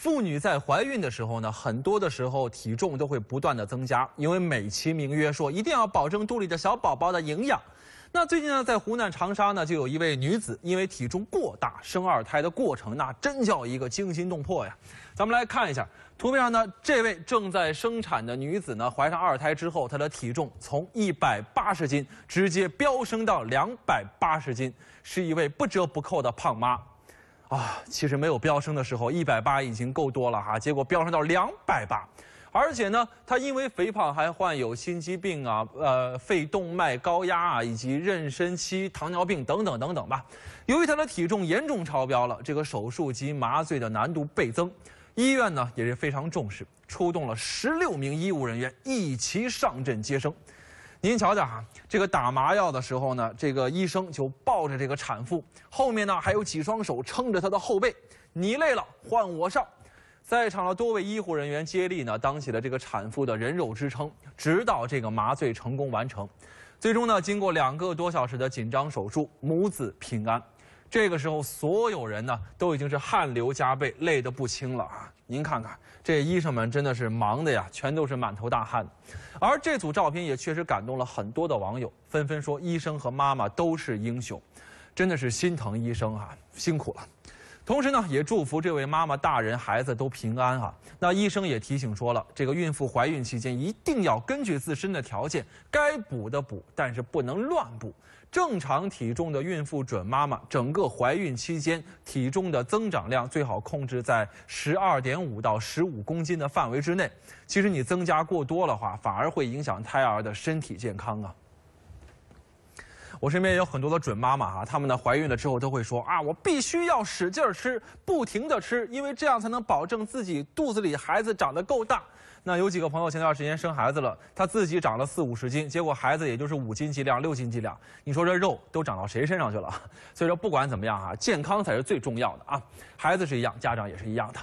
妇女在怀孕的时候呢，很多的时候体重都会不断的增加，因为美其名曰说一定要保证肚里的小宝宝的营养。那最近呢，在湖南长沙呢，就有一位女子因为体重过大，生二胎的过程那真叫一个惊心动魄呀。咱们来看一下图片上呢，这位正在生产的女子呢，怀上二胎之后，她的体重从一百八十斤直接飙升到两百八十斤，是一位不折不扣的胖妈。啊，其实没有飙升的时候，一百八已经够多了哈。结果飙升到两百八，而且呢，他因为肥胖还患有心肌病啊，呃，肺动脉高压啊，以及妊娠期糖尿病等等等等吧。由于他的体重严重超标了，这个手术及麻醉的难度倍增。医院呢也是非常重视，出动了十六名医务人员一齐上阵接生。您瞧瞧哈，这个打麻药的时候呢，这个医生就抱着这个产妇，后面呢还有几双手撑着她的后背。你累了换我上，在场的多位医护人员接力呢，当起了这个产妇的人肉支撑，直到这个麻醉成功完成。最终呢，经过两个多小时的紧张手术，母子平安。这个时候，所有人呢都已经是汗流浃背、累得不轻了啊！您看看这医生们真的是忙的呀，全都是满头大汗。而这组照片也确实感动了很多的网友，纷纷说医生和妈妈都是英雄，真的是心疼医生啊，辛苦了。同时呢，也祝福这位妈妈大人孩子都平安哈。那医生也提醒说了，这个孕妇怀孕期间一定要根据自身的条件该补的补，但是不能乱补。正常体重的孕妇准妈妈，整个怀孕期间体重的增长量最好控制在十二点五到十五公斤的范围之内。其实你增加过多的话，反而会影响胎儿的身体健康啊。我身边也有很多的准妈妈哈，她们呢怀孕了之后都会说啊，我必须要使劲儿吃，不停的吃，因为这样才能保证自己肚子里孩子长得够大。那有几个朋友前段时间生孩子了，她自己长了四五十斤，结果孩子也就是五斤几两、六斤几两，你说这肉都长到谁身上去了？所以说不管怎么样啊，健康才是最重要的啊，孩子是一样，家长也是一样的。